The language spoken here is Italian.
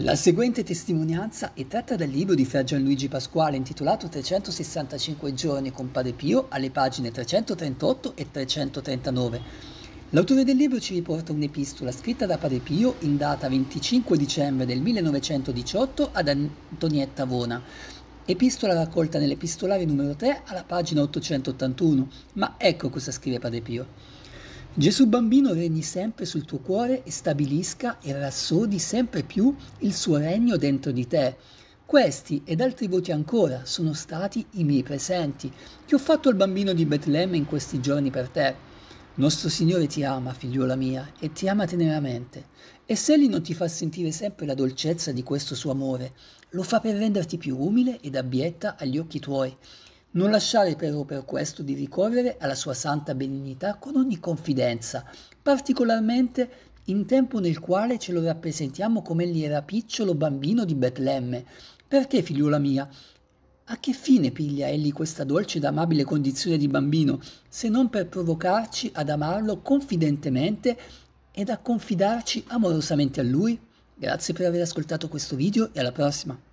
La seguente testimonianza è tratta dal libro di Fra Gianluigi Pasquale intitolato 365 giorni con Padre Pio alle pagine 338 e 339. L'autore del libro ci riporta un'epistola scritta da Padre Pio in data 25 dicembre del 1918 ad Antonietta Vona, epistola raccolta nell'epistolare numero 3 alla pagina 881, ma ecco cosa scrive Padre Pio. Gesù bambino regni sempre sul tuo cuore e stabilisca e rassodi sempre più il suo regno dentro di te. Questi ed altri voti ancora sono stati i miei presenti che ho fatto al bambino di Betlemme in questi giorni per te. Nostro Signore ti ama, figliuola mia, e ti ama teneramente. E se Egli non ti fa sentire sempre la dolcezza di questo suo amore, lo fa per renderti più umile ed abietta agli occhi tuoi non lasciare però per questo di ricorrere alla sua santa benignità con ogni confidenza, particolarmente in tempo nel quale ce lo rappresentiamo come egli era picciolo bambino di Betlemme. Perché, figliuola mia, a che fine piglia egli questa dolce ed amabile condizione di bambino, se non per provocarci ad amarlo confidentemente ed a confidarci amorosamente a lui? Grazie per aver ascoltato questo video e alla prossima!